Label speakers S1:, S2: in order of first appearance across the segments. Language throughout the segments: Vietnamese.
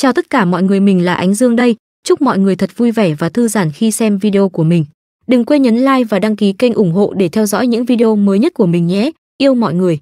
S1: Chào tất cả mọi người, mình là Ánh Dương đây. Chúc mọi người thật vui vẻ và thư giãn khi xem video của mình. Đừng quên nhấn like và đăng ký kênh ủng hộ để theo dõi những video mới nhất của mình nhé. Yêu mọi người.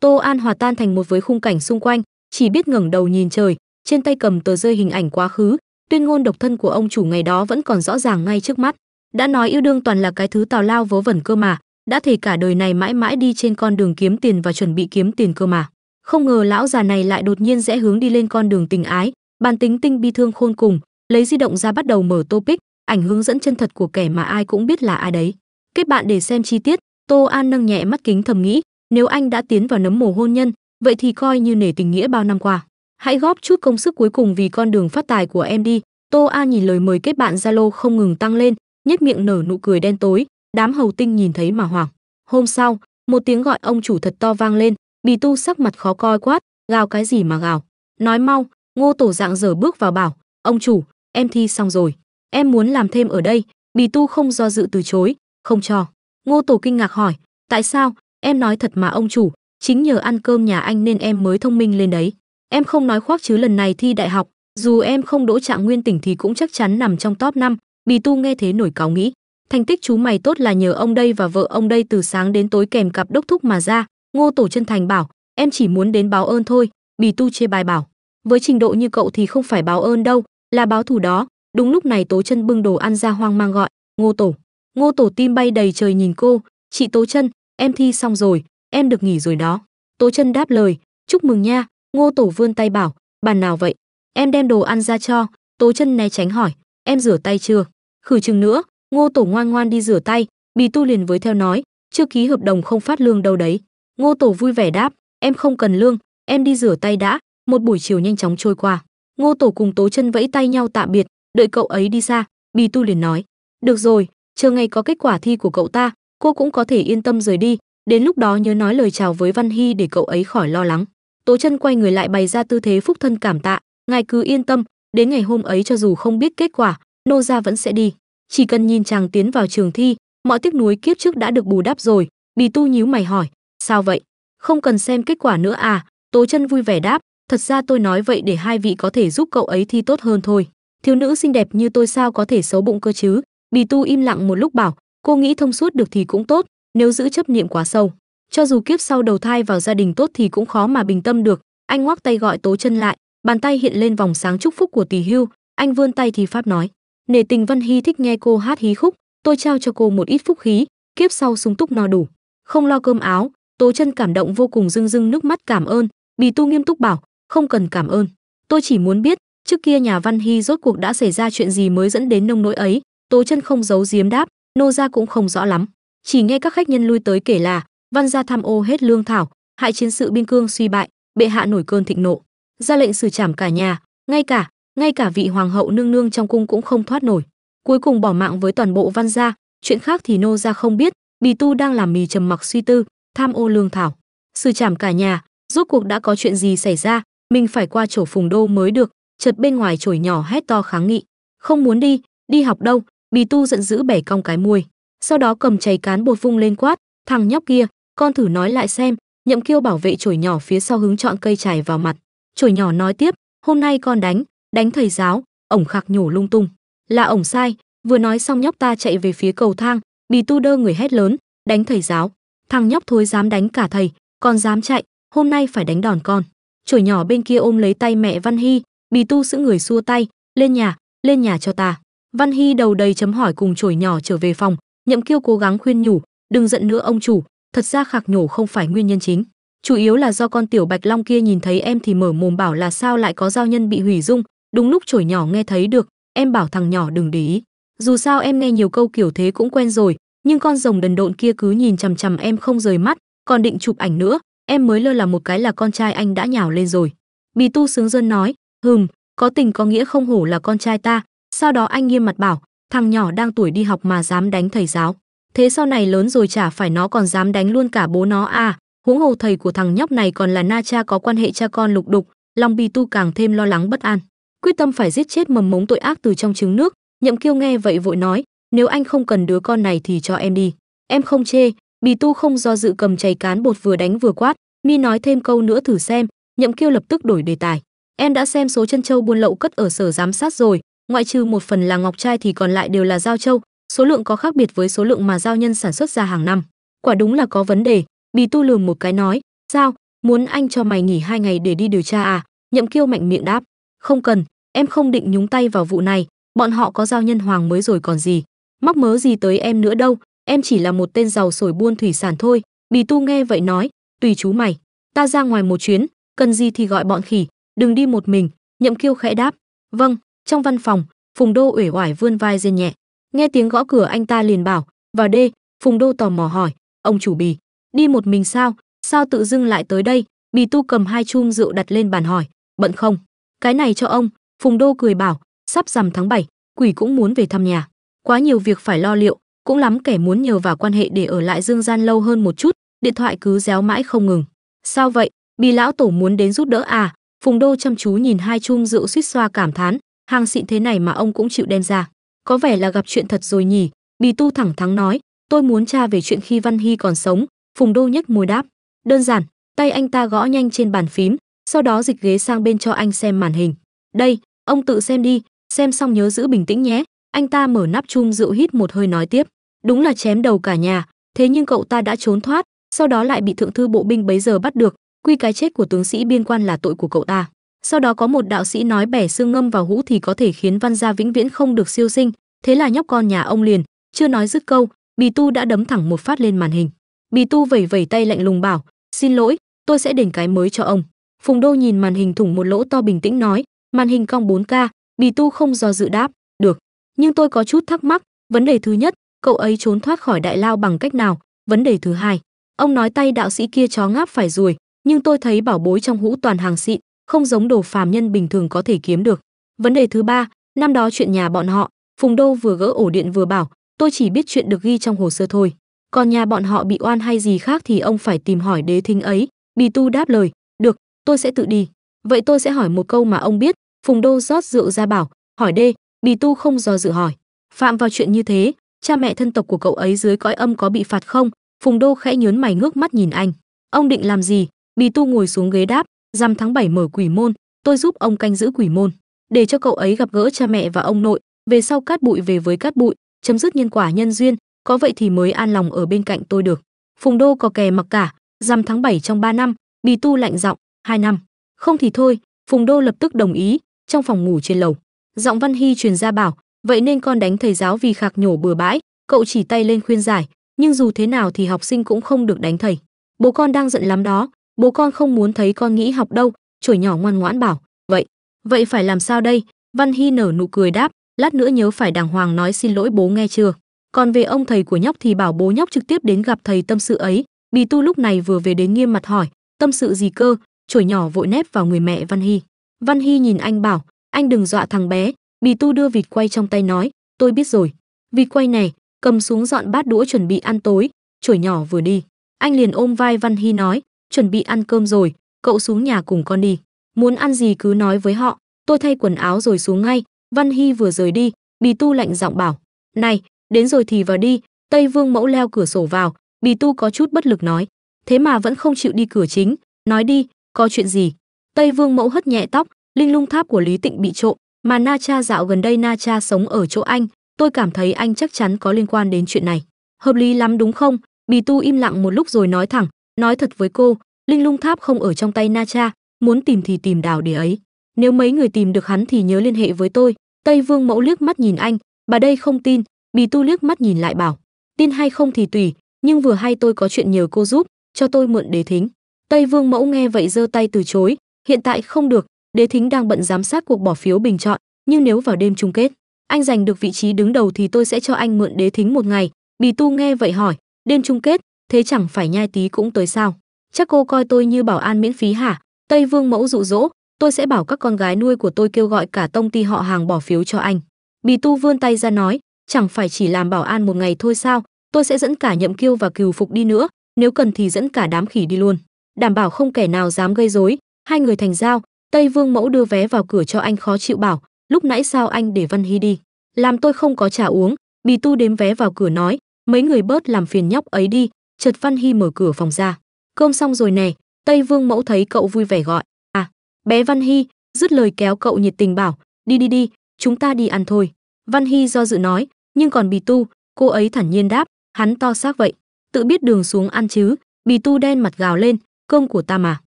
S1: Tô An hòa tan thành một với khung cảnh xung quanh, chỉ biết ngẩng đầu nhìn trời, trên tay cầm tờ rơi hình ảnh quá khứ, tuyên ngôn độc thân của ông chủ ngày đó vẫn còn rõ ràng ngay trước mắt. Đã nói yêu đương toàn là cái thứ tào lao vớ vẩn cơ mà, đã thể cả đời này mãi mãi đi trên con đường kiếm tiền và chuẩn bị kiếm tiền cơ mà không ngờ lão già này lại đột nhiên rẽ hướng đi lên con đường tình ái bàn tính tinh bi thương khôn cùng lấy di động ra bắt đầu mở topic ảnh hướng dẫn chân thật của kẻ mà ai cũng biết là ai đấy kết bạn để xem chi tiết tô an nâng nhẹ mắt kính thầm nghĩ nếu anh đã tiến vào nấm mồ hôn nhân vậy thì coi như nể tình nghĩa bao năm qua hãy góp chút công sức cuối cùng vì con đường phát tài của em đi tô an nhìn lời mời kết bạn zalo không ngừng tăng lên nhếch miệng nở nụ cười đen tối đám hầu tinh nhìn thấy mà hoảng hôm sau một tiếng gọi ông chủ thật to vang lên Bì tu sắc mặt khó coi quát, gào cái gì mà gào. Nói mau, ngô tổ dạng dở bước vào bảo, ông chủ, em thi xong rồi. Em muốn làm thêm ở đây, bì tu không do dự từ chối, không cho. Ngô tổ kinh ngạc hỏi, tại sao, em nói thật mà ông chủ, chính nhờ ăn cơm nhà anh nên em mới thông minh lên đấy. Em không nói khoác chứ lần này thi đại học, dù em không đỗ trạng nguyên tỉnh thì cũng chắc chắn nằm trong top 5, bì tu nghe thế nổi cáo nghĩ. Thành tích chú mày tốt là nhờ ông đây và vợ ông đây từ sáng đến tối kèm cặp đốc thúc mà ra, ngô tổ chân thành bảo em chỉ muốn đến báo ơn thôi bì tu chê bài bảo với trình độ như cậu thì không phải báo ơn đâu là báo thù đó đúng lúc này tố chân bưng đồ ăn ra hoang mang gọi ngô tổ ngô tổ tim bay đầy trời nhìn cô chị tố chân em thi xong rồi em được nghỉ rồi đó tố chân đáp lời chúc mừng nha ngô tổ vươn tay bảo bàn nào vậy em đem đồ ăn ra cho tố chân né tránh hỏi em rửa tay chưa khử chừng nữa ngô tổ ngoan ngoan đi rửa tay bì tu liền với theo nói chưa ký hợp đồng không phát lương đâu đấy Ngô Tổ vui vẻ đáp, em không cần lương, em đi rửa tay đã, một buổi chiều nhanh chóng trôi qua. Ngô Tổ cùng Tố Chân vẫy tay nhau tạm biệt, đợi cậu ấy đi xa, Bì Tu liền nói, "Được rồi, chờ ngày có kết quả thi của cậu ta, cô cũng có thể yên tâm rời đi, đến lúc đó nhớ nói lời chào với Văn Hy để cậu ấy khỏi lo lắng." Tố Chân quay người lại bày ra tư thế phúc thân cảm tạ, "Ngài cứ yên tâm, đến ngày hôm ấy cho dù không biết kết quả, nô gia vẫn sẽ đi, chỉ cần nhìn chàng tiến vào trường thi, mọi tiếc nuối kiếp trước đã được bù đắp rồi." Bì Tu nhíu mày hỏi, Sao vậy? Không cần xem kết quả nữa à? Tố chân vui vẻ đáp, thật ra tôi nói vậy để hai vị có thể giúp cậu ấy thi tốt hơn thôi. Thiếu nữ xinh đẹp như tôi sao có thể xấu bụng cơ chứ? Bì tu im lặng một lúc bảo, cô nghĩ thông suốt được thì cũng tốt, nếu giữ chấp niệm quá sâu. Cho dù kiếp sau đầu thai vào gia đình tốt thì cũng khó mà bình tâm được. Anh ngoắc tay gọi tố chân lại, bàn tay hiện lên vòng sáng chúc phúc của tỷ hưu, anh vươn tay thì pháp nói. Nể tình Văn Hy thích nghe cô hát hí khúc, tôi trao cho cô một ít phúc khí, kiếp sau sung túc no đủ. Không lo cơm áo, Tố chân cảm động vô cùng rưng rưng nước mắt cảm ơn, Bì Tu nghiêm túc bảo, không cần cảm ơn. Tôi chỉ muốn biết, trước kia nhà Văn Hy rốt cuộc đã xảy ra chuyện gì mới dẫn đến nông nỗi ấy. Tố chân không giấu giếm đáp, nô gia cũng không rõ lắm. Chỉ nghe các khách nhân lui tới kể là, Văn gia tham ô hết lương thảo, hại chiến sự biên cương suy bại, bệ hạ nổi cơn thịnh nộ, ra lệnh xử trảm cả nhà, ngay cả, ngay cả vị hoàng hậu nương nương trong cung cũng không thoát nổi. Cuối cùng bỏ mạng với toàn bộ Văn gia, chuyện khác thì nô gia không biết, Bì Tu đang làm mì trầm mặc suy tư, tham ô lương thảo sư trảm cả nhà rốt cuộc đã có chuyện gì xảy ra mình phải qua chỗ phùng đô mới được chợt bên ngoài chổi nhỏ hét to kháng nghị không muốn đi đi học đâu bì tu giận dữ bẻ cong cái môi sau đó cầm chày cán bột vung lên quát thằng nhóc kia con thử nói lại xem nhậm kiêu bảo vệ chổi nhỏ phía sau hướng chọn cây chải vào mặt chổi nhỏ nói tiếp hôm nay con đánh đánh thầy giáo ổng khạc nhổ lung tung là ổng sai vừa nói xong nhóc ta chạy về phía cầu thang bì tu đơ người hét lớn đánh thầy giáo thằng nhóc thối dám đánh cả thầy còn dám chạy hôm nay phải đánh đòn con chổi nhỏ bên kia ôm lấy tay mẹ văn hy bì tu sững người xua tay lên nhà lên nhà cho ta văn hy đầu đầy chấm hỏi cùng chổi nhỏ trở về phòng nhậm kiêu cố gắng khuyên nhủ đừng giận nữa ông chủ thật ra khạc nhổ không phải nguyên nhân chính chủ yếu là do con tiểu bạch long kia nhìn thấy em thì mở mồm bảo là sao lại có giao nhân bị hủy dung đúng lúc chổi nhỏ nghe thấy được em bảo thằng nhỏ đừng để ý dù sao em nghe nhiều câu kiểu thế cũng quen rồi nhưng con rồng đần độn kia cứ nhìn chằm chằm em không rời mắt còn định chụp ảnh nữa em mới lơ là một cái là con trai anh đã nhào lên rồi bì tu sướng dân nói hừm có tình có nghĩa không hổ là con trai ta sau đó anh nghiêm mặt bảo thằng nhỏ đang tuổi đi học mà dám đánh thầy giáo thế sau này lớn rồi chả phải nó còn dám đánh luôn cả bố nó à huống hồ thầy của thằng nhóc này còn là na cha có quan hệ cha con lục đục lòng bì tu càng thêm lo lắng bất an quyết tâm phải giết chết mầm mống tội ác từ trong trứng nước nhậm kiêu nghe vậy vội nói nếu anh không cần đứa con này thì cho em đi em không chê bì tu không do dự cầm chày cán bột vừa đánh vừa quát mi nói thêm câu nữa thử xem nhậm kiêu lập tức đổi đề tài em đã xem số chân châu buôn lậu cất ở sở giám sát rồi ngoại trừ một phần là ngọc trai thì còn lại đều là giao châu số lượng có khác biệt với số lượng mà giao nhân sản xuất ra hàng năm quả đúng là có vấn đề bì tu lườm một cái nói sao muốn anh cho mày nghỉ hai ngày để đi điều tra à nhậm kiêu mạnh miệng đáp không cần em không định nhúng tay vào vụ này bọn họ có giao nhân hoàng mới rồi còn gì móc mớ gì tới em nữa đâu, em chỉ là một tên giàu sổi buôn thủy sản thôi. Bì tu nghe vậy nói, tùy chú mày, ta ra ngoài một chuyến, cần gì thì gọi bọn khỉ, đừng đi một mình. Nhậm kiêu khẽ đáp, vâng, trong văn phòng, Phùng Đô uể oải vươn vai rên nhẹ. Nghe tiếng gõ cửa anh ta liền bảo, vào đê, Phùng Đô tò mò hỏi, ông chủ bì, đi một mình sao, sao tự dưng lại tới đây? Bì tu cầm hai chum rượu đặt lên bàn hỏi, bận không? Cái này cho ông, Phùng Đô cười bảo, sắp rằm tháng 7, quỷ cũng muốn về thăm nhà quá nhiều việc phải lo liệu cũng lắm kẻ muốn nhờ vào quan hệ để ở lại dương gian lâu hơn một chút điện thoại cứ réo mãi không ngừng sao vậy Bì lão tổ muốn đến giúp đỡ à phùng đô chăm chú nhìn hai chum rượu suýt xoa cảm thán hàng xịn thế này mà ông cũng chịu đem ra có vẻ là gặp chuyện thật rồi nhỉ bì tu thẳng thắng nói tôi muốn tra về chuyện khi văn hy còn sống phùng đô nhếch môi đáp đơn giản tay anh ta gõ nhanh trên bàn phím sau đó dịch ghế sang bên cho anh xem màn hình đây ông tự xem đi xem xong nhớ giữ bình tĩnh nhé anh ta mở nắp chung rượu hít một hơi nói tiếp, đúng là chém đầu cả nhà, thế nhưng cậu ta đã trốn thoát, sau đó lại bị thượng thư bộ binh bấy giờ bắt được, quy cái chết của tướng sĩ biên quan là tội của cậu ta. Sau đó có một đạo sĩ nói bẻ xương ngâm vào hũ thì có thể khiến văn gia vĩnh viễn không được siêu sinh, thế là nhóc con nhà ông liền, chưa nói dứt câu, Bì Tu đã đấm thẳng một phát lên màn hình. Bì Tu vẩy vẩy tay lạnh lùng bảo, "Xin lỗi, tôi sẽ đền cái mới cho ông." Phùng Đô nhìn màn hình thủng một lỗ to bình tĩnh nói, "Màn hình cong 4K." Bì Tu không do dự đáp, "Được." nhưng tôi có chút thắc mắc vấn đề thứ nhất cậu ấy trốn thoát khỏi đại lao bằng cách nào vấn đề thứ hai ông nói tay đạo sĩ kia chó ngáp phải ruồi nhưng tôi thấy bảo bối trong hũ toàn hàng xịn không giống đồ phàm nhân bình thường có thể kiếm được vấn đề thứ ba năm đó chuyện nhà bọn họ phùng đô vừa gỡ ổ điện vừa bảo tôi chỉ biết chuyện được ghi trong hồ sơ thôi còn nhà bọn họ bị oan hay gì khác thì ông phải tìm hỏi đế thính ấy bì tu đáp lời được tôi sẽ tự đi vậy tôi sẽ hỏi một câu mà ông biết phùng đô rót rượu ra bảo hỏi đê Bì Tu không do dự hỏi, phạm vào chuyện như thế, cha mẹ thân tộc của cậu ấy dưới cõi âm có bị phạt không? Phùng Đô khẽ nhớn mày ngước mắt nhìn anh. Ông định làm gì? Bì Tu ngồi xuống ghế đáp, rằm tháng 7 mở quỷ môn, tôi giúp ông canh giữ quỷ môn, để cho cậu ấy gặp gỡ cha mẹ và ông nội, về sau cát bụi về với cát bụi, chấm dứt nhân quả nhân duyên, có vậy thì mới an lòng ở bên cạnh tôi được. Phùng Đô có kè mặc cả, rằm tháng 7 trong 3 năm, Bì Tu lạnh giọng, 2 năm. Không thì thôi, Phùng Đô lập tức đồng ý, trong phòng ngủ trên lầu giọng văn hy truyền ra bảo vậy nên con đánh thầy giáo vì khạc nhổ bừa bãi cậu chỉ tay lên khuyên giải nhưng dù thế nào thì học sinh cũng không được đánh thầy bố con đang giận lắm đó bố con không muốn thấy con nghĩ học đâu Chổi nhỏ ngoan ngoãn bảo vậy vậy phải làm sao đây văn hy nở nụ cười đáp lát nữa nhớ phải đàng hoàng nói xin lỗi bố nghe chưa còn về ông thầy của nhóc thì bảo bố nhóc trực tiếp đến gặp thầy tâm sự ấy bì tu lúc này vừa về đến nghiêm mặt hỏi tâm sự gì cơ Chổi nhỏ vội nép vào người mẹ văn hy văn hy nhìn anh bảo anh đừng dọa thằng bé bì tu đưa vịt quay trong tay nói tôi biết rồi vịt quay này cầm xuống dọn bát đũa chuẩn bị ăn tối Chổi nhỏ vừa đi anh liền ôm vai văn hy nói chuẩn bị ăn cơm rồi cậu xuống nhà cùng con đi muốn ăn gì cứ nói với họ tôi thay quần áo rồi xuống ngay văn hy vừa rời đi bì tu lạnh giọng bảo này đến rồi thì vào đi tây vương mẫu leo cửa sổ vào bì tu có chút bất lực nói thế mà vẫn không chịu đi cửa chính nói đi có chuyện gì tây vương mẫu hất nhẹ tóc linh lung tháp của Lý Tịnh bị trộm, mà Na Cha dạo gần đây Na Cha sống ở chỗ anh, tôi cảm thấy anh chắc chắn có liên quan đến chuyện này. Hợp lý lắm đúng không? Bì Tu im lặng một lúc rồi nói thẳng, nói thật với cô, linh lung tháp không ở trong tay Na Cha, muốn tìm thì tìm đảo để ấy. Nếu mấy người tìm được hắn thì nhớ liên hệ với tôi. Tây Vương Mẫu liếc mắt nhìn anh, bà đây không tin, Bì Tu liếc mắt nhìn lại bảo, tin hay không thì tùy, nhưng vừa hay tôi có chuyện nhờ cô giúp, cho tôi mượn đế thính. Tây Vương Mẫu nghe vậy giơ tay từ chối, hiện tại không được, Đế Thính đang bận giám sát cuộc bỏ phiếu bình chọn, nhưng nếu vào đêm chung kết, anh giành được vị trí đứng đầu thì tôi sẽ cho anh mượn Đế Thính một ngày. Bì Tu nghe vậy hỏi, đêm chung kết, thế chẳng phải nhai tí cũng tới sao? Chắc cô coi tôi như bảo an miễn phí hả? Tây Vương mẫu dụ dỗ, tôi sẽ bảo các con gái nuôi của tôi kêu gọi cả tông ty họ hàng bỏ phiếu cho anh. Bì Tu vươn tay ra nói, chẳng phải chỉ làm bảo an một ngày thôi sao? Tôi sẽ dẫn cả Nhậm Kiêu và Cừu Phục đi nữa, nếu cần thì dẫn cả đám khỉ đi luôn, đảm bảo không kẻ nào dám gây rối. Hai người thành giao, Tây Vương Mẫu đưa vé vào cửa cho anh khó chịu bảo, lúc nãy sao anh để Văn Hy đi, làm tôi không có trà uống, Bì Tu đếm vé vào cửa nói, mấy người bớt làm phiền nhóc ấy đi, chợt Văn Hy mở cửa phòng ra. Cơm xong rồi nè, Tây Vương Mẫu thấy cậu vui vẻ gọi, à, bé Văn Hy, dứt lời kéo cậu nhiệt tình bảo, đi đi đi, chúng ta đi ăn thôi. Văn Hy do dự nói, nhưng còn Bì Tu, cô ấy thản nhiên đáp, hắn to xác vậy, tự biết đường xuống ăn chứ, Bì Tu đen mặt gào lên, cơm của ta mà.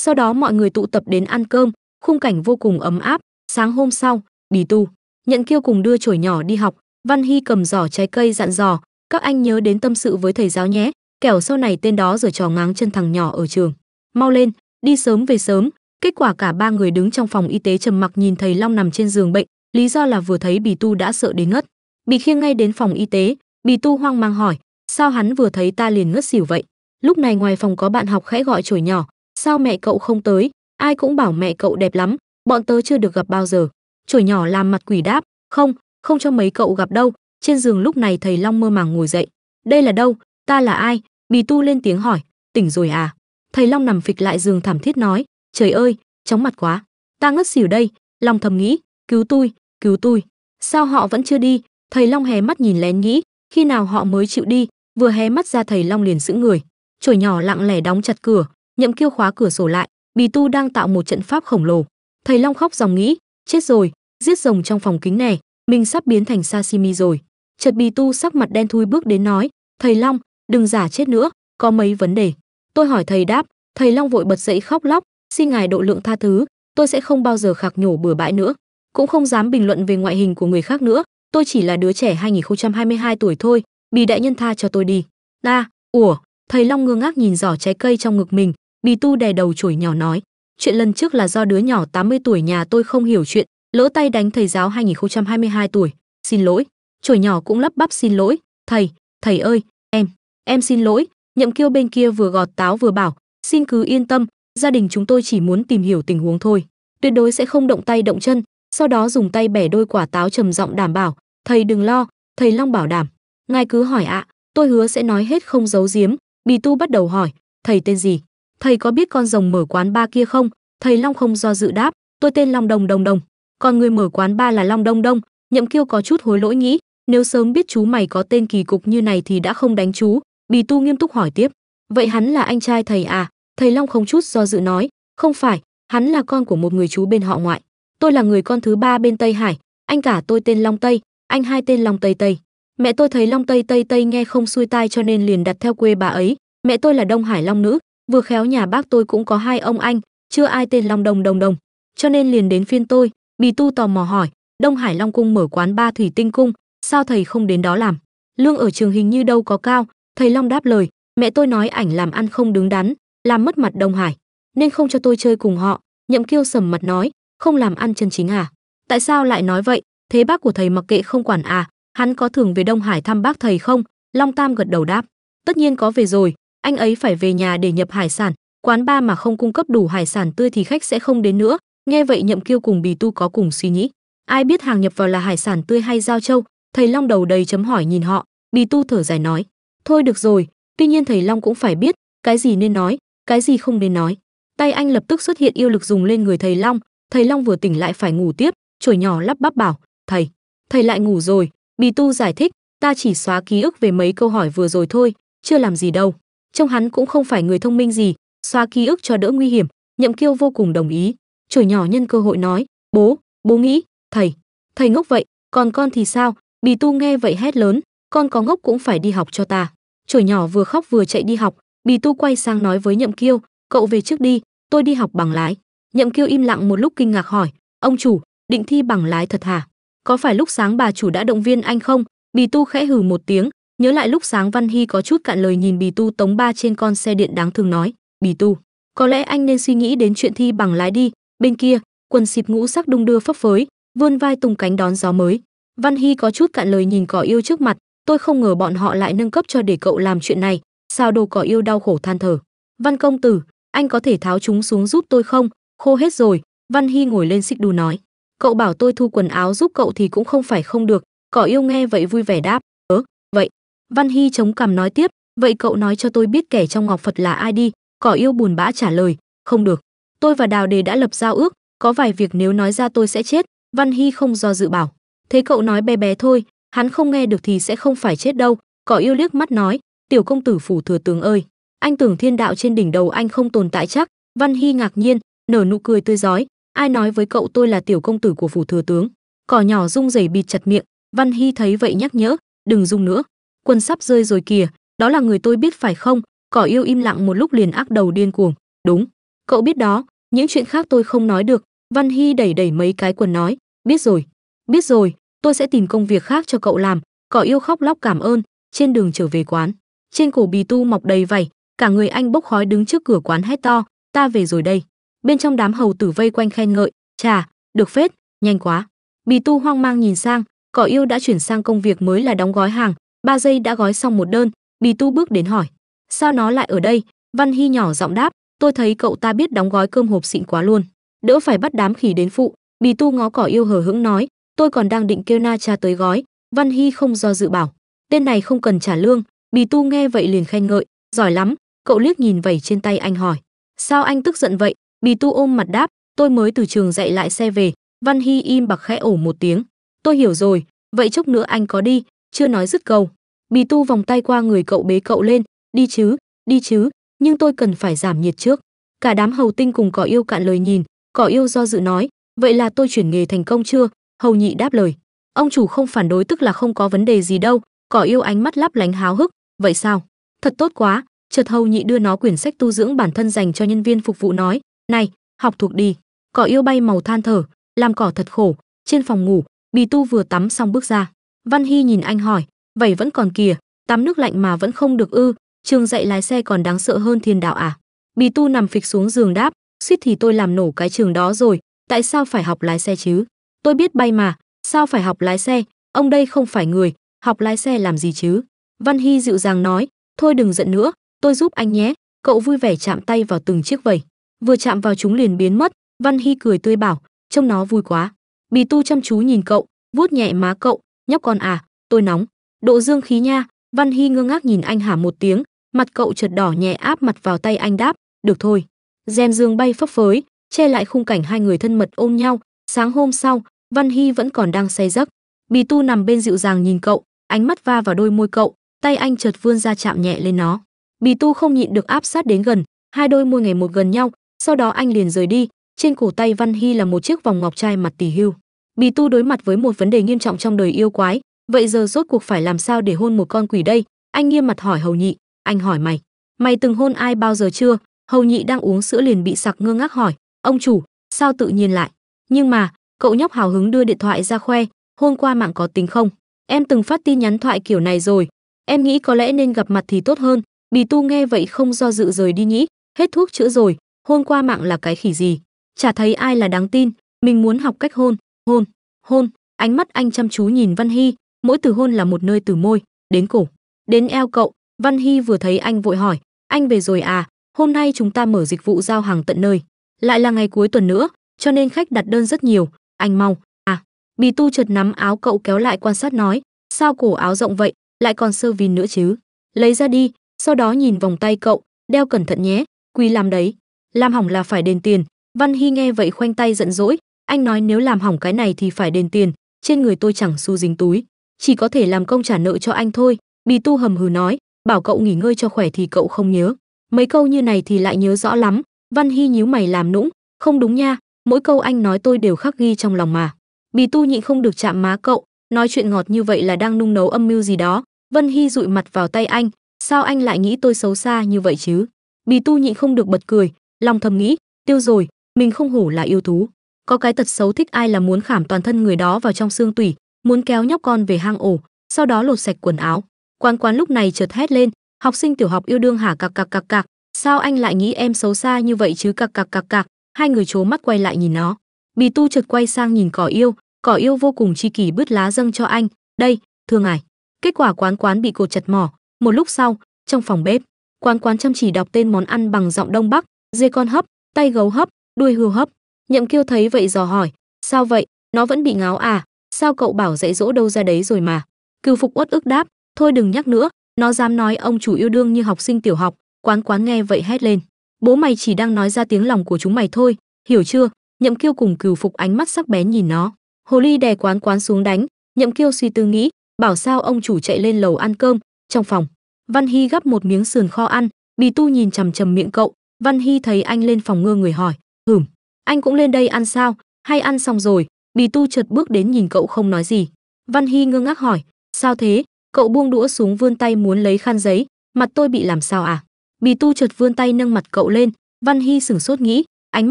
S1: Sau đó mọi người tụ tập đến ăn cơm, khung cảnh vô cùng ấm áp sáng hôm sau bì tu nhận kêu cùng đưa chổi nhỏ đi học văn hy cầm giỏ trái cây dặn dò các anh nhớ đến tâm sự với thầy giáo nhé kẻo sau này tên đó rồi trò ngáng chân thằng nhỏ ở trường mau lên đi sớm về sớm kết quả cả ba người đứng trong phòng y tế trầm mặc nhìn thầy long nằm trên giường bệnh lý do là vừa thấy bì tu đã sợ đến ngất bị khiêng ngay đến phòng y tế bì tu hoang mang hỏi sao hắn vừa thấy ta liền ngất xỉu vậy lúc này ngoài phòng có bạn học khẽ gọi chổi nhỏ sao mẹ cậu không tới ai cũng bảo mẹ cậu đẹp lắm, bọn tớ chưa được gặp bao giờ. Chuổi nhỏ làm mặt quỷ đáp, không, không cho mấy cậu gặp đâu. Trên giường lúc này thầy Long mơ màng ngồi dậy. Đây là đâu, ta là ai? Bì tu lên tiếng hỏi, tỉnh rồi à? Thầy Long nằm phịch lại giường thảm thiết nói, trời ơi, chóng mặt quá. Ta ngất xỉu đây, Long thầm nghĩ, cứu tôi, cứu tôi. Sao họ vẫn chưa đi? Thầy Long hé mắt nhìn lén nghĩ, khi nào họ mới chịu đi? Vừa hé mắt ra thầy Long liền giữ người. Chổi nhỏ lặng lẽ đóng chặt cửa, nhậm kiêu khóa cửa sổ lại, Bì Tu đang tạo một trận pháp khổng lồ. Thầy Long khóc dòng nghĩ, chết rồi, giết rồng trong phòng kính này, mình sắp biến thành sashimi rồi. Chợt Bì Tu sắc mặt đen thui bước đến nói, "Thầy Long, đừng giả chết nữa, có mấy vấn đề." Tôi hỏi thầy đáp, thầy Long vội bật dậy khóc lóc, "Xin ngài độ lượng tha thứ, tôi sẽ không bao giờ khạc nhổ bừa bãi nữa, cũng không dám bình luận về ngoại hình của người khác nữa, tôi chỉ là đứa trẻ 2022 tuổi thôi, Bì đại nhân tha cho tôi đi." "Ta, ủa?" Thầy Long ngơ ngác nhìn giỏ trái cây trong ngực mình, Bì Tu đè đầu chổi nhỏ nói, chuyện lần trước là do đứa nhỏ 80 tuổi nhà tôi không hiểu chuyện, lỡ tay đánh thầy giáo 2022 tuổi, xin lỗi. Chổi nhỏ cũng lắp bắp xin lỗi, thầy, thầy ơi, em, em xin lỗi. Nhậm Kiêu bên kia vừa gọt táo vừa bảo, xin cứ yên tâm, gia đình chúng tôi chỉ muốn tìm hiểu tình huống thôi, tuyệt đối sẽ không động tay động chân, sau đó dùng tay bẻ đôi quả táo trầm giọng đảm bảo, thầy đừng lo, thầy Long bảo đảm. Ngài cứ hỏi ạ, tôi hứa sẽ nói hết không giấu giếm. Bì Tu bắt đầu hỏi, thầy tên gì? thầy có biết con rồng mở quán ba kia không? Thầy Long không do dự đáp, tôi tên Long Đồng Đồng Đồng, còn người mở quán ba là Long Đông Đông, nhậm kiêu có chút hối lỗi nghĩ, nếu sớm biết chú mày có tên kỳ cục như này thì đã không đánh chú, bì tu nghiêm túc hỏi tiếp. Vậy hắn là anh trai thầy à? Thầy Long không chút do dự nói, không phải, hắn là con của một người chú bên họ ngoại. Tôi là người con thứ ba bên Tây Hải, anh cả tôi tên Long Tây, anh hai tên Long Tây Tây. Mẹ tôi thấy Long Tây Tây Tây nghe không xuôi tai cho nên liền đặt theo quê bà ấy. Mẹ tôi là Đông Hải Long Nữ, vừa khéo nhà bác tôi cũng có hai ông anh chưa ai tên long đồng đồng đồng cho nên liền đến phiên tôi bì tu tò mò hỏi đông hải long cung mở quán ba thủy tinh cung sao thầy không đến đó làm lương ở trường hình như đâu có cao thầy long đáp lời mẹ tôi nói ảnh làm ăn không đứng đắn làm mất mặt đông hải nên không cho tôi chơi cùng họ nhậm kiêu sầm mặt nói không làm ăn chân chính à tại sao lại nói vậy thế bác của thầy mặc kệ không quản à hắn có thường về đông hải thăm bác thầy không long tam gật đầu đáp tất nhiên có về rồi anh ấy phải về nhà để nhập hải sản quán ba mà không cung cấp đủ hải sản tươi thì khách sẽ không đến nữa nghe vậy nhậm kiêu cùng bì tu có cùng suy nghĩ ai biết hàng nhập vào là hải sản tươi hay giao châu thầy long đầu đầy chấm hỏi nhìn họ bì tu thở dài nói thôi được rồi tuy nhiên thầy long cũng phải biết cái gì nên nói cái gì không nên nói tay anh lập tức xuất hiện yêu lực dùng lên người thầy long thầy long vừa tỉnh lại phải ngủ tiếp chổi nhỏ lắp bắp bảo thầy thầy lại ngủ rồi bì tu giải thích ta chỉ xóa ký ức về mấy câu hỏi vừa rồi thôi chưa làm gì đâu trông hắn cũng không phải người thông minh gì xóa ký ức cho đỡ nguy hiểm nhậm kiêu vô cùng đồng ý chổi nhỏ nhân cơ hội nói bố bố nghĩ thầy thầy ngốc vậy còn con thì sao bì tu nghe vậy hét lớn con có ngốc cũng phải đi học cho ta chổi nhỏ vừa khóc vừa chạy đi học bì tu quay sang nói với nhậm kiêu cậu về trước đi tôi đi học bằng lái nhậm kiêu im lặng một lúc kinh ngạc hỏi ông chủ định thi bằng lái thật hả có phải lúc sáng bà chủ đã động viên anh không bì tu khẽ hừ một tiếng nhớ lại lúc sáng văn hy có chút cạn lời nhìn bì tu tống ba trên con xe điện đáng thường nói bì tu có lẽ anh nên suy nghĩ đến chuyện thi bằng lái đi bên kia quần xịp ngũ sắc đung đưa phấp phới vươn vai tung cánh đón gió mới văn hy có chút cạn lời nhìn cỏ yêu trước mặt tôi không ngờ bọn họ lại nâng cấp cho để cậu làm chuyện này sao đồ cỏ yêu đau khổ than thở văn công tử anh có thể tháo chúng xuống giúp tôi không khô hết rồi văn hy ngồi lên xích đu nói cậu bảo tôi thu quần áo giúp cậu thì cũng không phải không được cỏ yêu nghe vậy vui vẻ đáp ớ vậy Văn Hy chống cằm nói tiếp, vậy cậu nói cho tôi biết kẻ trong ngọc Phật là ai đi, cỏ yêu buồn bã trả lời, không được. Tôi và Đào Đề đã lập giao ước, có vài việc nếu nói ra tôi sẽ chết, Văn Hy không do dự bảo. Thế cậu nói bé bé thôi, hắn không nghe được thì sẽ không phải chết đâu, cỏ yêu liếc mắt nói, tiểu công tử phủ thừa tướng ơi, anh tưởng thiên đạo trên đỉnh đầu anh không tồn tại chắc, Văn Hy ngạc nhiên, nở nụ cười tươi giói, ai nói với cậu tôi là tiểu công tử của phủ thừa tướng. Cỏ nhỏ rung rẩy bịt chặt miệng, Văn Hy thấy vậy nhắc nhở, đừng rung nữa, quân sắp rơi rồi kìa đó là người tôi biết phải không cỏ yêu im lặng một lúc liền ác đầu điên cuồng đúng cậu biết đó những chuyện khác tôi không nói được văn hy đẩy đẩy mấy cái quần nói biết rồi biết rồi tôi sẽ tìm công việc khác cho cậu làm cỏ yêu khóc lóc cảm ơn trên đường trở về quán trên cổ bì tu mọc đầy vảy cả người anh bốc khói đứng trước cửa quán hét to ta về rồi đây bên trong đám hầu tử vây quanh khen ngợi chà được phết nhanh quá bì tu hoang mang nhìn sang cỏ yêu đã chuyển sang công việc mới là đóng gói hàng ba giây đã gói xong một đơn bì tu bước đến hỏi sao nó lại ở đây văn hy nhỏ giọng đáp tôi thấy cậu ta biết đóng gói cơm hộp xịn quá luôn đỡ phải bắt đám khỉ đến phụ bì tu ngó cỏ yêu hờ hững nói tôi còn đang định kêu na cha tới gói văn hy không do dự bảo tên này không cần trả lương bì tu nghe vậy liền khen ngợi giỏi lắm cậu liếc nhìn vẩy trên tay anh hỏi sao anh tức giận vậy bì tu ôm mặt đáp tôi mới từ trường dạy lại xe về văn hy im bặc khẽ ổ một tiếng tôi hiểu rồi vậy chốc nữa anh có đi chưa nói dứt câu bì tu vòng tay qua người cậu bế cậu lên đi chứ đi chứ nhưng tôi cần phải giảm nhiệt trước cả đám hầu tinh cùng cỏ yêu cạn lời nhìn cỏ yêu do dự nói vậy là tôi chuyển nghề thành công chưa hầu nhị đáp lời ông chủ không phản đối tức là không có vấn đề gì đâu cỏ yêu ánh mắt lấp lánh háo hức vậy sao thật tốt quá chợt hầu nhị đưa nó quyển sách tu dưỡng bản thân dành cho nhân viên phục vụ nói này học thuộc đi cỏ yêu bay màu than thở làm cỏ thật khổ trên phòng ngủ bì tu vừa tắm xong bước ra Văn Hy nhìn anh hỏi, vậy vẫn còn kìa, tắm nước lạnh mà vẫn không được ư, trường dạy lái xe còn đáng sợ hơn thiên đạo à? Bì tu nằm phịch xuống giường đáp, suýt thì tôi làm nổ cái trường đó rồi, tại sao phải học lái xe chứ? Tôi biết bay mà, sao phải học lái xe, ông đây không phải người, học lái xe làm gì chứ? Văn Hy dịu dàng nói, thôi đừng giận nữa, tôi giúp anh nhé, cậu vui vẻ chạm tay vào từng chiếc vẩy. Vừa chạm vào chúng liền biến mất, Văn Hy cười tươi bảo, trông nó vui quá. Bì tu chăm chú nhìn cậu, vuốt nhẹ má cậu, nhóc con à tôi nóng độ dương khí nha văn hy ngơ ngác nhìn anh hả một tiếng mặt cậu chợt đỏ nhẹ áp mặt vào tay anh đáp được thôi Dèm dương bay phấp phới che lại khung cảnh hai người thân mật ôm nhau sáng hôm sau văn hy vẫn còn đang say giấc bì tu nằm bên dịu dàng nhìn cậu ánh mắt va vào đôi môi cậu tay anh chợt vươn ra chạm nhẹ lên nó bì tu không nhịn được áp sát đến gần hai đôi môi ngày một gần nhau sau đó anh liền rời đi trên cổ tay văn hy là một chiếc vòng ngọc trai mặt tỷ hưu bì tu đối mặt với một vấn đề nghiêm trọng trong đời yêu quái vậy giờ rốt cuộc phải làm sao để hôn một con quỷ đây anh nghiêm mặt hỏi hầu nhị anh hỏi mày mày từng hôn ai bao giờ chưa hầu nhị đang uống sữa liền bị sặc ngơ ngác hỏi ông chủ sao tự nhiên lại nhưng mà cậu nhóc hào hứng đưa điện thoại ra khoe hôm qua mạng có tính không em từng phát tin nhắn thoại kiểu này rồi em nghĩ có lẽ nên gặp mặt thì tốt hơn bì tu nghe vậy không do dự rời đi nghĩ hết thuốc chữa rồi hôn qua mạng là cái khỉ gì chả thấy ai là đáng tin mình muốn học cách hôn hôn hôn ánh mắt anh chăm chú nhìn văn hy mỗi từ hôn là một nơi từ môi đến cổ đến eo cậu văn hy vừa thấy anh vội hỏi anh về rồi à hôm nay chúng ta mở dịch vụ giao hàng tận nơi lại là ngày cuối tuần nữa cho nên khách đặt đơn rất nhiều anh mau à bì tu chợt nắm áo cậu kéo lại quan sát nói sao cổ áo rộng vậy lại còn sơ vin nữa chứ lấy ra đi sau đó nhìn vòng tay cậu đeo cẩn thận nhé quy làm đấy làm hỏng là phải đền tiền văn hy nghe vậy khoanh tay giận dỗi anh nói nếu làm hỏng cái này thì phải đền tiền trên người tôi chẳng xu dính túi chỉ có thể làm công trả nợ cho anh thôi bì tu hầm hừ nói bảo cậu nghỉ ngơi cho khỏe thì cậu không nhớ mấy câu như này thì lại nhớ rõ lắm văn hy nhíu mày làm nũng không đúng nha mỗi câu anh nói tôi đều khắc ghi trong lòng mà bì tu nhịn không được chạm má cậu nói chuyện ngọt như vậy là đang nung nấu âm mưu gì đó vân hy dụi mặt vào tay anh sao anh lại nghĩ tôi xấu xa như vậy chứ bì tu nhịn không được bật cười lòng thầm nghĩ tiêu rồi mình không hổ là yêu thú có cái tật xấu thích ai là muốn khảm toàn thân người đó vào trong xương tủy muốn kéo nhóc con về hang ổ sau đó lột sạch quần áo quán quán lúc này chợt hét lên học sinh tiểu học yêu đương hả cặc cặc cặc cặc sao anh lại nghĩ em xấu xa như vậy chứ cặc cặc cặc cặc hai người trố mắt quay lại nhìn nó bì tu chợt quay sang nhìn cỏ yêu cỏ yêu vô cùng chi kỳ bứt lá dâng cho anh đây thương ải kết quả quán quán bị cột chặt mỏ một lúc sau trong phòng bếp quán quán chăm chỉ đọc tên món ăn bằng giọng đông bắc dê con hấp tay gấu hấp đuôi hươu hấp Nhậm Kiêu thấy vậy dò hỏi, sao vậy, nó vẫn bị ngáo à, sao cậu bảo dạy dỗ đâu ra đấy rồi mà. Cừu Phục uất ức đáp, thôi đừng nhắc nữa, nó dám nói ông chủ yêu đương như học sinh tiểu học, quán quán nghe vậy hét lên. Bố mày chỉ đang nói ra tiếng lòng của chúng mày thôi, hiểu chưa? Nhậm Kiêu cùng Cừu Phục ánh mắt sắc bén nhìn nó. Hồ ly đè quán quán xuống đánh, Nhậm Kiêu suy tư nghĩ, bảo sao ông chủ chạy lên lầu ăn cơm, trong phòng. Văn Hy gắp một miếng sườn kho ăn, Bì Tu nhìn chằm chằm miệng cậu, Văn Hy thấy anh lên phòng ngơ người hỏi, "Hửm, anh cũng lên đây ăn sao hay ăn xong rồi bì tu chợt bước đến nhìn cậu không nói gì văn hy ngơ ngác hỏi sao thế cậu buông đũa xuống vươn tay muốn lấy khăn giấy mặt tôi bị làm sao à bì tu chợt vươn tay nâng mặt cậu lên văn hy sửng sốt nghĩ ánh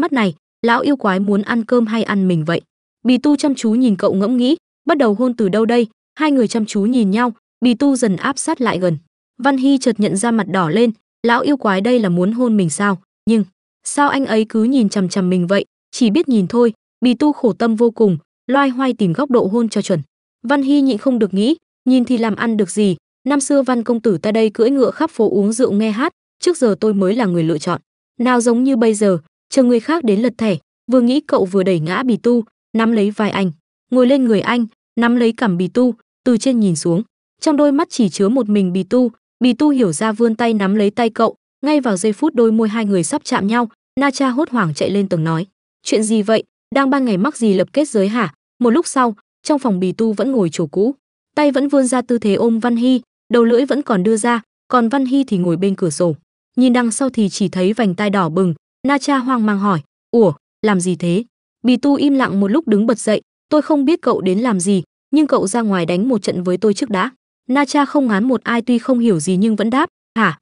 S1: mắt này lão yêu quái muốn ăn cơm hay ăn mình vậy bì tu chăm chú nhìn cậu ngẫm nghĩ bắt đầu hôn từ đâu đây hai người chăm chú nhìn nhau bì tu dần áp sát lại gần văn hy chợt nhận ra mặt đỏ lên lão yêu quái đây là muốn hôn mình sao nhưng sao anh ấy cứ nhìn chằm chằm mình vậy chỉ biết nhìn thôi bì tu khổ tâm vô cùng loay hoay tìm góc độ hôn cho chuẩn văn hy nhịn không được nghĩ nhìn thì làm ăn được gì năm xưa văn công tử ta đây cưỡi ngựa khắp phố uống rượu nghe hát trước giờ tôi mới là người lựa chọn nào giống như bây giờ chờ người khác đến lật thẻ vừa nghĩ cậu vừa đẩy ngã bì tu nắm lấy vai anh ngồi lên người anh nắm lấy cằm bì tu từ trên nhìn xuống trong đôi mắt chỉ chứa một mình bì tu bì tu hiểu ra vươn tay nắm lấy tay cậu ngay vào giây phút đôi môi hai người sắp chạm nhau na cha hốt hoảng chạy lên tầng nói chuyện gì vậy đang ban ngày mắc gì lập kết giới hả một lúc sau trong phòng bì tu vẫn ngồi chỗ cũ tay vẫn vươn ra tư thế ôm văn hy đầu lưỡi vẫn còn đưa ra còn văn hy thì ngồi bên cửa sổ nhìn đằng sau thì chỉ thấy vành tai đỏ bừng na cha hoang mang hỏi ủa làm gì thế bì tu im lặng một lúc đứng bật dậy tôi không biết cậu đến làm gì nhưng cậu ra ngoài đánh một trận với tôi trước đã na cha không ngán một ai tuy không hiểu gì nhưng vẫn đáp hả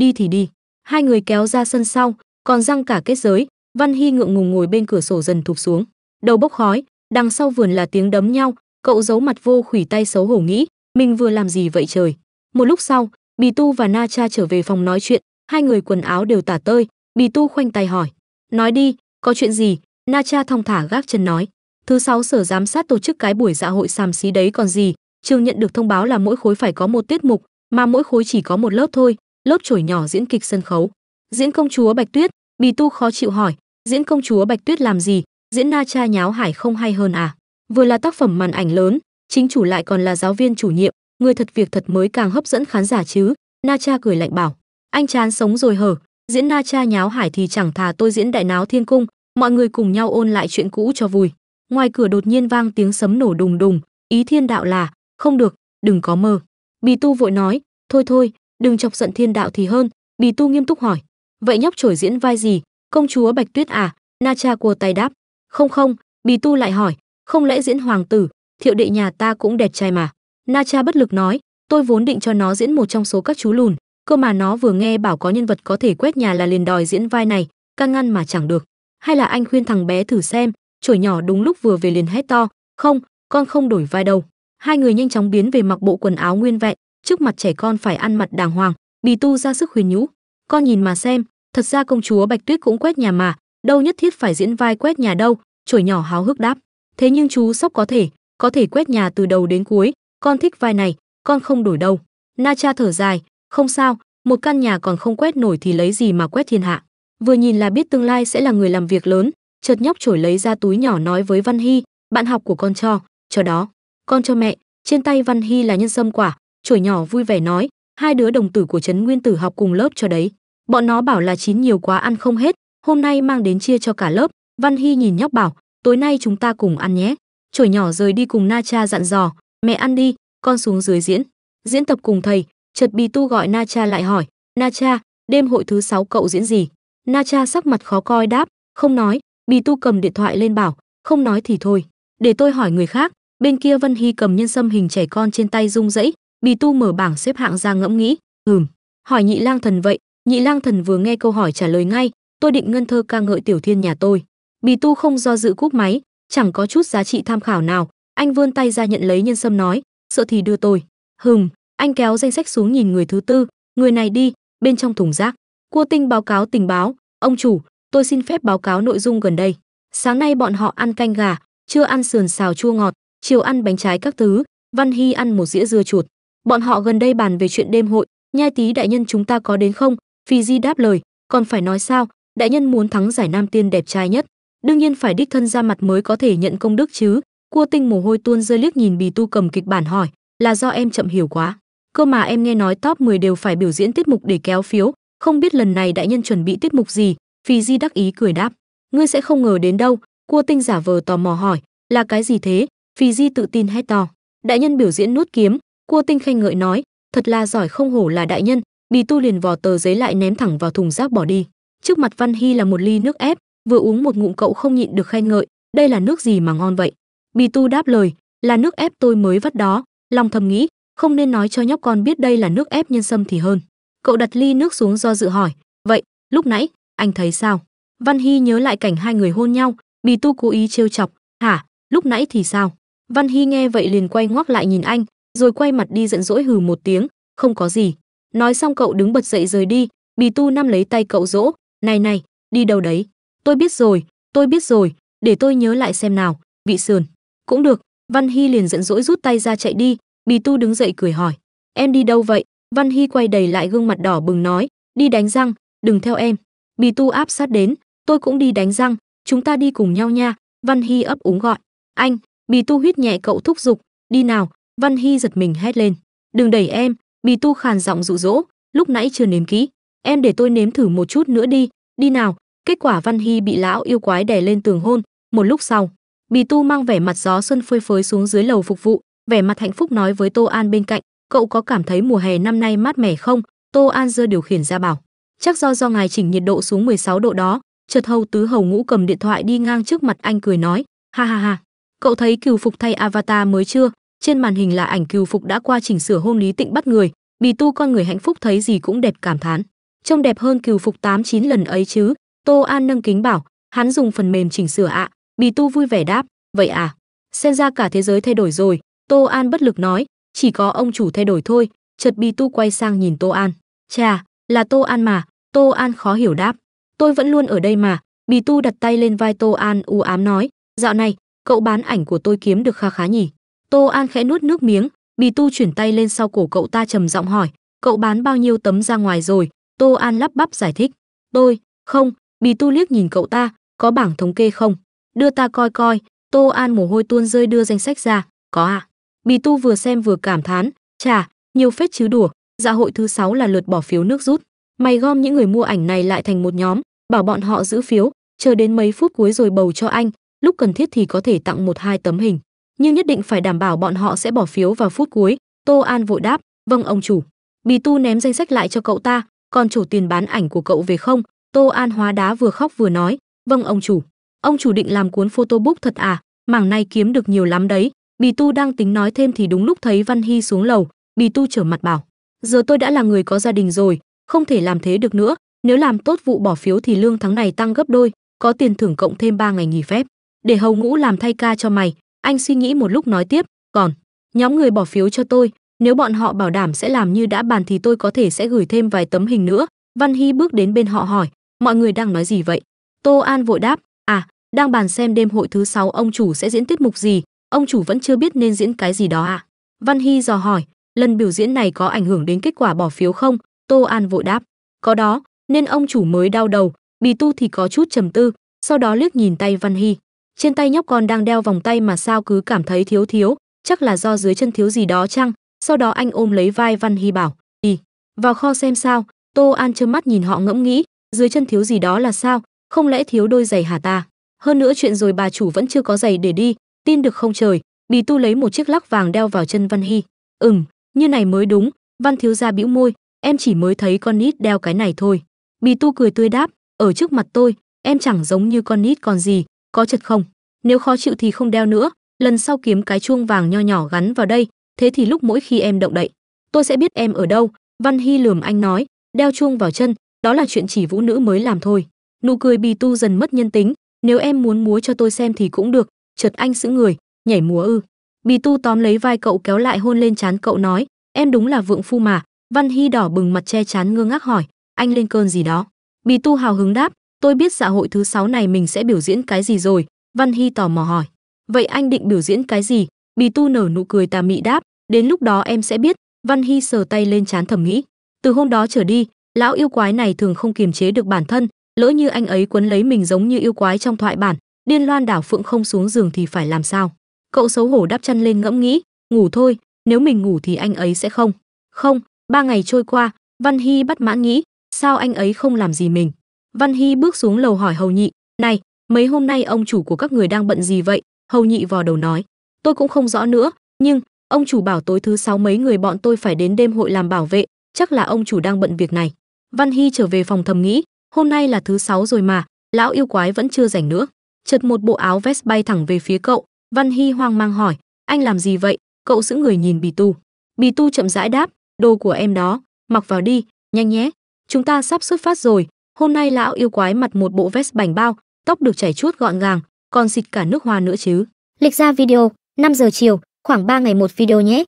S1: đi thì đi hai người kéo ra sân sau còn răng cả kết giới văn hy ngượng ngùng ngồi bên cửa sổ dần thụp xuống đầu bốc khói đằng sau vườn là tiếng đấm nhau cậu giấu mặt vô khủy tay xấu hổ nghĩ mình vừa làm gì vậy trời một lúc sau bì tu và na cha trở về phòng nói chuyện hai người quần áo đều tả tơi bì tu khoanh tay hỏi nói đi có chuyện gì na cha thong thả gác chân nói thứ sáu sở giám sát tổ chức cái buổi dạ hội sàm xí đấy còn gì trường nhận được thông báo là mỗi khối phải có một tiết mục mà mỗi khối chỉ có một lớp thôi lớp chổi nhỏ diễn kịch sân khấu. Diễn công chúa Bạch Tuyết, Bì Tu khó chịu hỏi, diễn công chúa Bạch Tuyết làm gì, diễn Na Cha nháo hải không hay hơn à? Vừa là tác phẩm màn ảnh lớn, chính chủ lại còn là giáo viên chủ nhiệm, người thật việc thật mới càng hấp dẫn khán giả chứ. Na Cha cười lạnh bảo, anh chán sống rồi hở, diễn Na Cha nháo hải thì chẳng thà tôi diễn đại náo thiên cung, mọi người cùng nhau ôn lại chuyện cũ cho vui. Ngoài cửa đột nhiên vang tiếng sấm nổ đùng đùng, ý thiên đạo là, không được, đừng có mơ. Bì Tu vội nói, thôi thôi, đừng chọc giận thiên đạo thì hơn bì tu nghiêm túc hỏi vậy nhóc trổi diễn vai gì công chúa bạch tuyết à na cha của tay đáp không không bì tu lại hỏi không lẽ diễn hoàng tử thiệu đệ nhà ta cũng đẹp trai mà na cha bất lực nói tôi vốn định cho nó diễn một trong số các chú lùn cơ mà nó vừa nghe bảo có nhân vật có thể quét nhà là liền đòi diễn vai này can ngăn mà chẳng được hay là anh khuyên thằng bé thử xem trổi nhỏ đúng lúc vừa về liền hét to không con không đổi vai đâu hai người nhanh chóng biến về mặc bộ quần áo nguyên vẹn trước mặt trẻ con phải ăn mặt đàng hoàng bì tu ra sức khuyên nhũ con nhìn mà xem thật ra công chúa bạch tuyết cũng quét nhà mà đâu nhất thiết phải diễn vai quét nhà đâu chổi nhỏ háo hức đáp thế nhưng chú sóc có thể có thể quét nhà từ đầu đến cuối con thích vai này con không đổi đâu na cha thở dài không sao một căn nhà còn không quét nổi thì lấy gì mà quét thiên hạ vừa nhìn là biết tương lai sẽ là người làm việc lớn chợt nhóc chổi lấy ra túi nhỏ nói với văn hy bạn học của con cho cho đó con cho mẹ trên tay văn hy là nhân sâm quả chổi nhỏ vui vẻ nói hai đứa đồng tử của trấn nguyên tử học cùng lớp cho đấy bọn nó bảo là chín nhiều quá ăn không hết hôm nay mang đến chia cho cả lớp văn hy nhìn nhóc bảo tối nay chúng ta cùng ăn nhé chổi nhỏ rời đi cùng na cha dặn dò mẹ ăn đi con xuống dưới diễn diễn tập cùng thầy chợt bì tu gọi na cha lại hỏi na cha đêm hội thứ sáu cậu diễn gì na cha sắc mặt khó coi đáp không nói bì tu cầm điện thoại lên bảo không nói thì thôi để tôi hỏi người khác bên kia vân hy cầm nhân sâm hình trẻ con trên tay rung rẫy bì tu mở bảng xếp hạng ra ngẫm nghĩ ừm hỏi nhị lang thần vậy nhị lang thần vừa nghe câu hỏi trả lời ngay tôi định ngân thơ ca ngợi tiểu thiên nhà tôi bì tu không do dự cúp máy chẳng có chút giá trị tham khảo nào anh vươn tay ra nhận lấy nhân sâm nói sợ thì đưa tôi hừm anh kéo danh sách xuống nhìn người thứ tư người này đi bên trong thùng rác cua tinh báo cáo tình báo ông chủ tôi xin phép báo cáo nội dung gần đây sáng nay bọn họ ăn canh gà trưa ăn sườn xào chua ngọt chiều ăn bánh trái các thứ văn hy ăn một dĩa dưa chuột bọn họ gần đây bàn về chuyện đêm hội nhai tý đại nhân chúng ta có đến không phi di đáp lời còn phải nói sao đại nhân muốn thắng giải nam tiên đẹp trai nhất đương nhiên phải đích thân ra mặt mới có thể nhận công đức chứ cua tinh mồ hôi tuôn rơi liếc nhìn bì tu cầm kịch bản hỏi là do em chậm hiểu quá cơ mà em nghe nói top 10 đều phải biểu diễn tiết mục để kéo phiếu không biết lần này đại nhân chuẩn bị tiết mục gì phi di đắc ý cười đáp ngươi sẽ không ngờ đến đâu cua tinh giả vờ tò mò hỏi là cái gì thế phi di tự tin hét to đại nhân biểu diễn nuốt kiếm Cua Tinh khen ngợi nói, thật là giỏi không hổ là đại nhân, Bì Tu liền vò tờ giấy lại ném thẳng vào thùng rác bỏ đi. Trước mặt Văn Hy là một ly nước ép, vừa uống một ngụm cậu không nhịn được khen ngợi, đây là nước gì mà ngon vậy? Bì Tu đáp lời, là nước ép tôi mới vắt đó, lòng thầm nghĩ, không nên nói cho nhóc con biết đây là nước ép nhân sâm thì hơn. Cậu đặt ly nước xuống do dự hỏi, vậy, lúc nãy, anh thấy sao? Văn Hy nhớ lại cảnh hai người hôn nhau, Bì Tu cố ý trêu chọc, hả, lúc nãy thì sao? Văn Hy nghe vậy liền quay ngoắc lại nhìn anh, rồi quay mặt đi giận dỗi hừ một tiếng, không có gì. Nói xong cậu đứng bật dậy rời đi, Bì Tu Năm lấy tay cậu dỗ, "Này này, đi đâu đấy? Tôi biết rồi, tôi biết rồi, để tôi nhớ lại xem nào, vị sườn." "Cũng được." Văn Hy liền giận dỗi rút tay ra chạy đi, Bì Tu đứng dậy cười hỏi, "Em đi đâu vậy?" Văn Hy quay đầy lại gương mặt đỏ bừng nói, "Đi đánh răng, đừng theo em." Bì Tu áp sát đến, "Tôi cũng đi đánh răng, chúng ta đi cùng nhau nha." Văn Hy ấp úng gọi, "Anh." Bì Tu huyết nhẹ cậu thúc giục, "Đi nào, Văn Hy giật mình hét lên, "Đừng đẩy em!" Bì Tu khàn giọng dụ dỗ, "Lúc nãy chưa nếm kỹ, em để tôi nếm thử một chút nữa đi, đi nào." Kết quả Văn Hy bị lão yêu quái đè lên tường hôn, một lúc sau, Bì Tu mang vẻ mặt gió xuân phơi phới xuống dưới lầu phục vụ, vẻ mặt hạnh phúc nói với Tô An bên cạnh, "Cậu có cảm thấy mùa hè năm nay mát mẻ không?" Tô An dơ điều khiển ra bảo, "Chắc do do ngài chỉnh nhiệt độ xuống 16 độ đó." Chợt Hầu Tứ Hầu Ngũ cầm điện thoại đi ngang trước mặt anh cười nói, "Ha ha ha, cậu thấy cừu phục thay avatar mới chưa? trên màn hình là ảnh cừu phục đã qua chỉnh sửa hôm lý tịnh bắt người bì tu con người hạnh phúc thấy gì cũng đẹp cảm thán trông đẹp hơn cừu phục tám chín lần ấy chứ tô an nâng kính bảo hắn dùng phần mềm chỉnh sửa ạ bì tu vui vẻ đáp vậy à xem ra cả thế giới thay đổi rồi tô an bất lực nói chỉ có ông chủ thay đổi thôi chợt bì tu quay sang nhìn tô an chà là tô an mà tô an khó hiểu đáp tôi vẫn luôn ở đây mà bì tu đặt tay lên vai tô an u ám nói dạo này cậu bán ảnh của tôi kiếm được kha khá nhỉ Tô An khẽ nuốt nước miếng, Bì Tu chuyển tay lên sau cổ cậu ta trầm giọng hỏi, cậu bán bao nhiêu tấm ra ngoài rồi? Tô An lắp bắp giải thích, tôi, không, Bì Tu liếc nhìn cậu ta, có bảng thống kê không? Đưa ta coi coi, Tô An mồ hôi tuôn rơi đưa danh sách ra, có ạ. À? Bì Tu vừa xem vừa cảm thán, chà, nhiều phết chứ đùa, dạ hội thứ sáu là lượt bỏ phiếu nước rút. Mày gom những người mua ảnh này lại thành một nhóm, bảo bọn họ giữ phiếu, chờ đến mấy phút cuối rồi bầu cho anh, lúc cần thiết thì có thể tặng một hai tấm hình nhưng nhất định phải đảm bảo bọn họ sẽ bỏ phiếu vào phút cuối tô an vội đáp vâng ông chủ bì tu ném danh sách lại cho cậu ta còn chủ tiền bán ảnh của cậu về không tô an hóa đá vừa khóc vừa nói vâng ông chủ ông chủ định làm cuốn photobook thật à mảng này kiếm được nhiều lắm đấy bì tu đang tính nói thêm thì đúng lúc thấy văn hy xuống lầu bì tu trở mặt bảo giờ tôi đã là người có gia đình rồi không thể làm thế được nữa nếu làm tốt vụ bỏ phiếu thì lương tháng này tăng gấp đôi có tiền thưởng cộng thêm 3 ngày nghỉ phép để hầu ngũ làm thay ca cho mày anh suy nghĩ một lúc nói tiếp, còn nhóm người bỏ phiếu cho tôi, nếu bọn họ bảo đảm sẽ làm như đã bàn thì tôi có thể sẽ gửi thêm vài tấm hình nữa. Văn Hy bước đến bên họ hỏi, mọi người đang nói gì vậy? Tô An vội đáp, à, đang bàn xem đêm hội thứ sáu ông chủ sẽ diễn tiết mục gì, ông chủ vẫn chưa biết nên diễn cái gì đó à? Văn Hy dò hỏi, lần biểu diễn này có ảnh hưởng đến kết quả bỏ phiếu không? Tô An vội đáp, có đó, nên ông chủ mới đau đầu, Bì Tu thì có chút trầm tư, sau đó liếc nhìn tay Văn Hy trên tay nhóc con đang đeo vòng tay mà sao cứ cảm thấy thiếu thiếu chắc là do dưới chân thiếu gì đó chăng sau đó anh ôm lấy vai văn hy bảo đi vào kho xem sao tô an trơ mắt nhìn họ ngẫm nghĩ dưới chân thiếu gì đó là sao không lẽ thiếu đôi giày hả ta hơn nữa chuyện rồi bà chủ vẫn chưa có giày để đi tin được không trời bì tu lấy một chiếc lắc vàng đeo vào chân văn hy ừm như này mới đúng văn thiếu ra bĩu môi em chỉ mới thấy con nít đeo cái này thôi bì tu cười tươi đáp ở trước mặt tôi em chẳng giống như con nít còn gì có chật không nếu khó chịu thì không đeo nữa lần sau kiếm cái chuông vàng nho nhỏ gắn vào đây thế thì lúc mỗi khi em động đậy tôi sẽ biết em ở đâu văn hy lườm anh nói đeo chuông vào chân đó là chuyện chỉ vũ nữ mới làm thôi nụ cười bì tu dần mất nhân tính nếu em muốn múa cho tôi xem thì cũng được chợt anh giữ người nhảy múa ư bì tu tóm lấy vai cậu kéo lại hôn lên trán cậu nói em đúng là vượng phu mà văn hy đỏ bừng mặt che chắn ngơ ngác hỏi anh lên cơn gì đó bì tu hào hứng đáp tôi biết dạ hội thứ sáu này mình sẽ biểu diễn cái gì rồi văn hy tò mò hỏi vậy anh định biểu diễn cái gì bì tu nở nụ cười tà mị đáp đến lúc đó em sẽ biết văn hy sờ tay lên chán thầm nghĩ từ hôm đó trở đi lão yêu quái này thường không kiềm chế được bản thân lỡ như anh ấy quấn lấy mình giống như yêu quái trong thoại bản điên loan đảo phượng không xuống giường thì phải làm sao cậu xấu hổ đắp chăn lên ngẫm nghĩ ngủ thôi nếu mình ngủ thì anh ấy sẽ không không ba ngày trôi qua văn hy bắt mãn nghĩ sao anh ấy không làm gì mình Văn Hy bước xuống lầu hỏi Hầu Nhị, "Này, mấy hôm nay ông chủ của các người đang bận gì vậy?" Hầu Nhị vò đầu nói, "Tôi cũng không rõ nữa, nhưng ông chủ bảo tối thứ sáu mấy người bọn tôi phải đến đêm hội làm bảo vệ, chắc là ông chủ đang bận việc này." Văn Hy trở về phòng thầm nghĩ, hôm nay là thứ sáu rồi mà, lão yêu quái vẫn chưa rảnh nữa. Chợt một bộ áo vest bay thẳng về phía cậu, Văn Hy hoang mang hỏi, "Anh làm gì vậy?" Cậu giữ người nhìn Bì Tu. Bì Tu chậm rãi đáp, "Đồ của em đó, mặc vào đi, nhanh nhé, chúng ta sắp xuất phát rồi." hôm nay lão yêu quái mặt một bộ vest bảnh bao tóc được chảy chuốt gọn gàng còn xịt cả nước hoa nữa chứ lịch ra video 5 giờ chiều khoảng 3 ngày một video nhé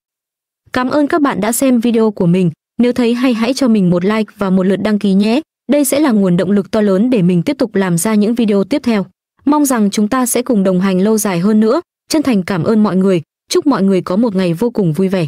S1: cảm ơn các bạn đã xem video của mình nếu thấy hay hãy cho mình một like và một lượt đăng ký nhé đây sẽ là nguồn động lực to lớn để mình tiếp tục làm ra những video tiếp theo mong rằng chúng ta sẽ cùng đồng hành lâu dài hơn nữa chân thành cảm ơn mọi người chúc mọi người có một ngày vô cùng vui vẻ